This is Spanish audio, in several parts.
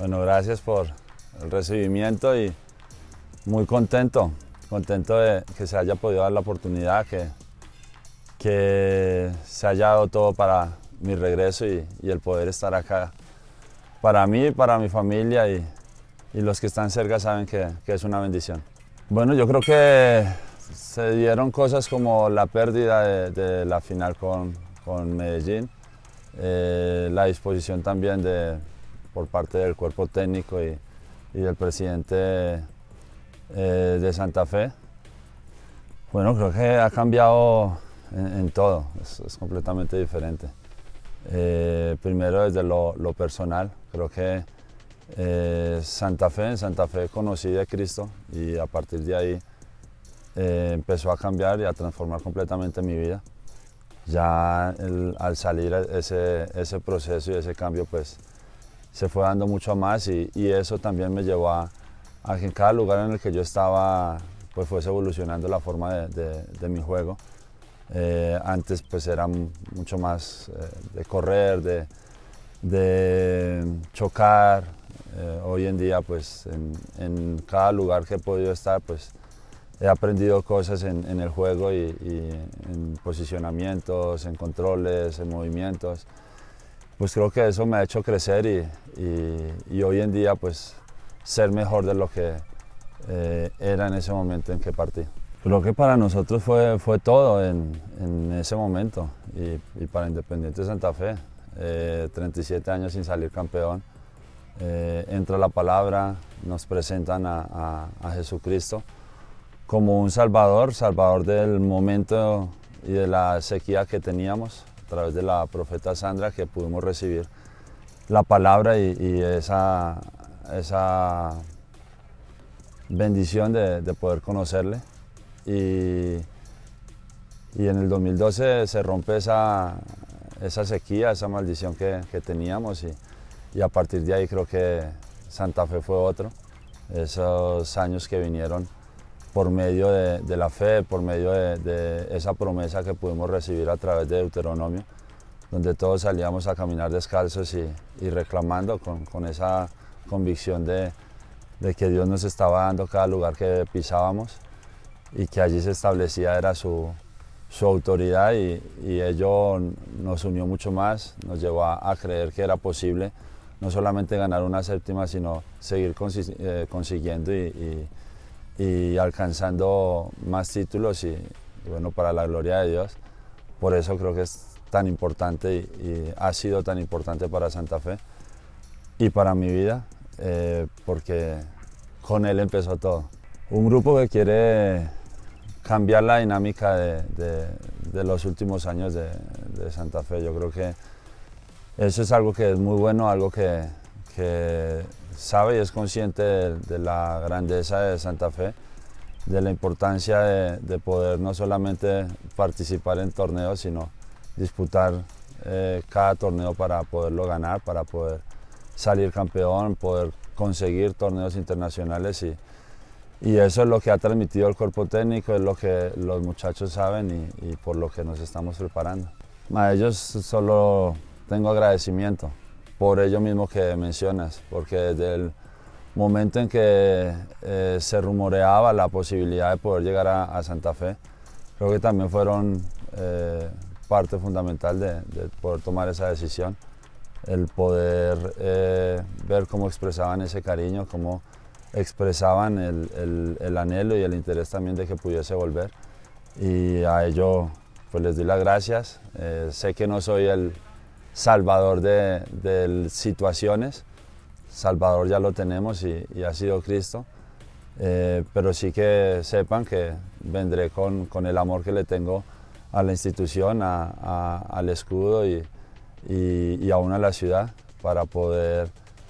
Bueno, gracias por el recibimiento y muy contento, contento de que se haya podido dar la oportunidad, que, que se haya dado todo para mi regreso y, el poder estar acá para mí, para mi familia y, los que están cerca saben que, es una bendición. Bueno, yo creo que se dieron cosas como la pérdida de, la final con, Medellín, eh, la disposición también de, por parte del cuerpo técnico y, del presidente eh, de Santa Fe. Bueno, creo que ha cambiado en, todo, es, completamente diferente. Eh, primero desde lo, personal, creo que eh, Santa Fe, en Santa Fe conocí a Cristo y a partir de ahí empezó a cambiar y a transformar completamente mi vida. Ya al salir ese, ese proceso y ese cambio, pues se fue dando mucho más y, eso también me llevó a, que en cada lugar en el que yo estaba pues fuese evolucionando la forma de, mi juego. Eh, antes pues era mucho más eh, de correr, de, chocar. Eh, hoy en día pues en, cada lugar que he podido estar pues he aprendido cosas en, el juego y en posicionamientos, en controles, en movimientos pues creo que eso me ha hecho crecer y, hoy en día pues ser mejor de lo que eh, era en ese momento en que partí. Creo que para nosotros fue, fue todo en, ese momento y, para Independiente Santa Fe, 37 eh, años sin salir campeón, eh, entra la palabra, nos presentan a, a, a Jesucristo como un salvador, salvador del momento y de la sequía que teníamos, a través de la profeta Sandra que pudimos recibir la palabra y, esa, esa bendición de, poder conocerle. Y, en el 2012 se rompe esa, esa sequía, esa maldición que, teníamos y, y, a partir de ahí creo que Santa Fe fue otro. Esos años que vinieron por medio de, la fe, por medio de, esa promesa que pudimos recibir a través de Deuteronomio, donde todos salíamos a caminar descalzos y, reclamando con, esa convicción de, que Dios nos estaba dando cada lugar que pisábamos y que allí se establecía era su, autoridad y, ello nos unió mucho más, nos llevó a, creer que era posible no solamente ganar una séptima, sino seguir eh, consiguiendo y, y alcanzando más títulos y, bueno, para la gloria de Dios. Por eso creo que es tan importante y, ha sido tan importante para Santa Fe y para mi vida, eh, porque con él empezó todo. Un grupo que quiere cambiar la dinámica de, los últimos años de, Santa Fe. Yo creo que eso es algo que es muy bueno, algo que sabe y es consciente de, la grandeza de Santa Fe, de la importancia de, poder no solamente participar en torneos, sino disputar eh, cada torneo para poderlo ganar, para poder salir campeón, poder conseguir torneos internacionales y, eso es lo que ha transmitido el cuerpo técnico, es lo que los muchachos saben y, y por lo que nos estamos preparando. A ellos solo tengo agradecimiento por ello mismo que mencionas, porque desde el momento en que eh, se rumoreaba la posibilidad de poder llegar a, Santa Fe, creo que también fueron eh, parte fundamental de, poder tomar esa decisión, el poder eh, ver cómo expresaban ese cariño, cómo expresaban el, el, anhelo y el interés también de que pudiese volver. Y a ello pues les di las gracias. sé que no soy el, salvador de, situaciones. Salvador ya lo tenemos y, ha sido Cristo. Eh, pero sí que sepan que vendré con, el amor que le tengo a la institución, al escudo y, aún a la ciudad para poder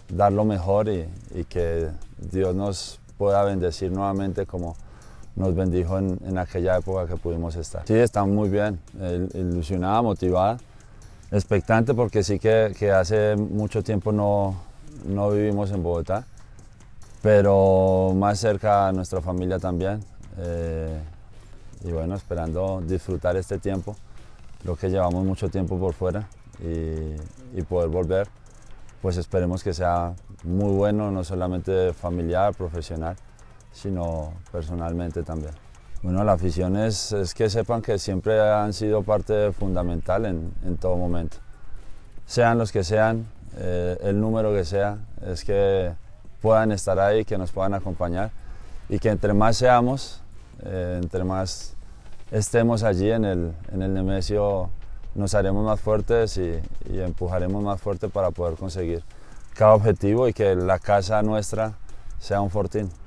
dar lo mejor y, que Dios nos pueda bendecir nuevamente como nos bendijo en, aquella época que pudimos estar. Sí, está muy bien, eh, ilusionada, motivada expectante porque sí que, hace mucho tiempo no, vivimos en Bogotá, pero más cerca a nuestra familia también. Eh, y bueno, esperando disfrutar este tiempo. lo que llevamos mucho tiempo por fuera y poder volver, pues esperemos que sea muy bueno, no solamente familiar, profesional, sino personalmente también. Bueno, la afición es, que sepan que siempre han sido parte fundamental en, todo momento. Sean los que sean, eh, el número que sea, es que puedan estar ahí, que nos puedan acompañar y que entre más seamos, eh, entre más estemos allí en el, en Nemesio, nos haremos más fuertes y, y empujaremos más fuerte para poder conseguir cada objetivo y que la casa nuestra sea un fortín.